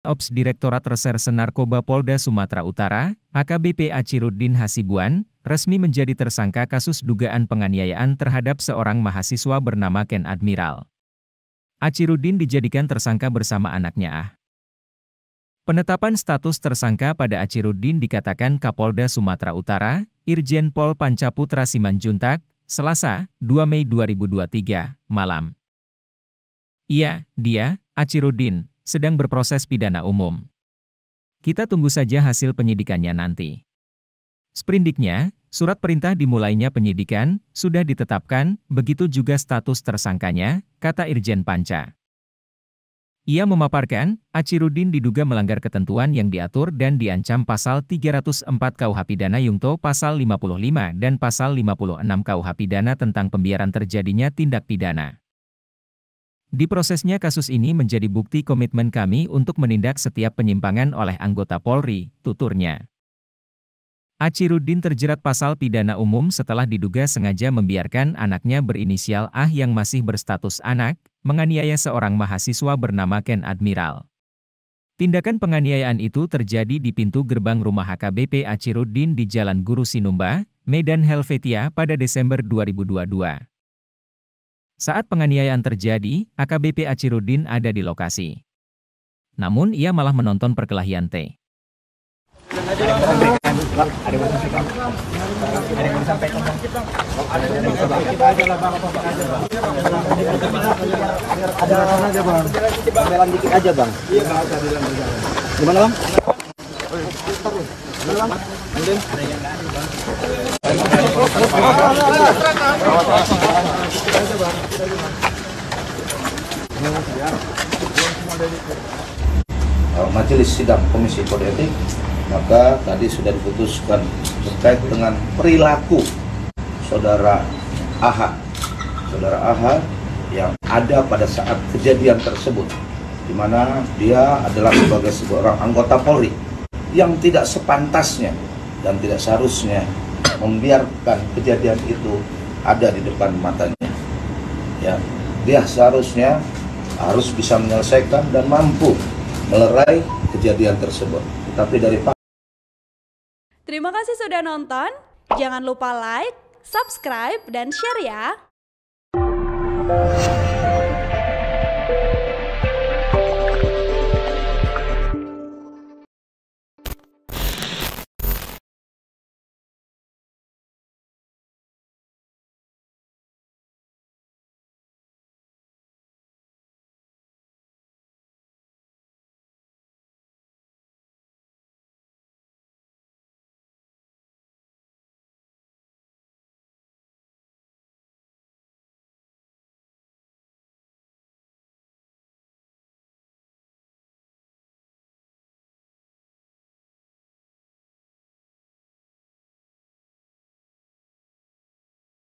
Ops Direktorat Reserse Narkoba Polda Sumatera Utara, AKBP Aciruddin Hasibuan, resmi menjadi tersangka kasus dugaan penganiayaan terhadap seorang mahasiswa bernama Ken Admiral. Aciruddin dijadikan tersangka bersama anaknya Ah. Penetapan status tersangka pada Aciruddin dikatakan Kapolda Sumatera Utara, Irjen Pol Pancaputra Simanjuntak, Selasa, 2 Mei 2023, malam. Iya, dia, Aciruddin, sedang berproses pidana umum. Kita tunggu saja hasil penyidikannya nanti. Sprindiknya, surat perintah dimulainya penyidikan, sudah ditetapkan, begitu juga status tersangkanya, kata Irjen Panca. Ia memaparkan, Acirudin diduga melanggar ketentuan yang diatur dan diancam pasal 304 KUH pidana Yungto pasal 55 dan pasal 56 KUH pidana tentang pembiaran terjadinya tindak pidana. Di prosesnya kasus ini menjadi bukti komitmen kami untuk menindak setiap penyimpangan oleh anggota Polri, tuturnya. Acirudin terjerat pasal pidana umum setelah diduga sengaja membiarkan anaknya berinisial Ah yang masih berstatus anak, menganiaya seorang mahasiswa bernama Ken Admiral. Tindakan penganiayaan itu terjadi di pintu gerbang rumah HKBP Acirudin di Jalan Guru Sinumba, Medan Helvetia pada Desember 2022. Saat penganiayaan terjadi, AKBP Acirudin ada di lokasi. Namun ia malah menonton perkelahian T. Ada aja bang. Gimana bang? Majelis sidang Komisi Kode Etik maka tadi sudah diputuskan terkait dengan perilaku saudara AHA saudara AHA yang ada pada saat kejadian tersebut di mana dia adalah sebagai seorang anggota Polri yang tidak sepantasnya dan tidak seharusnya membiarkan kejadian itu ada di depan matanya. Ya, dia seharusnya harus bisa menyelesaikan dan mampu melerai kejadian tersebut. Tapi dari Terima kasih sudah nonton. Jangan lupa like, subscribe, dan share ya.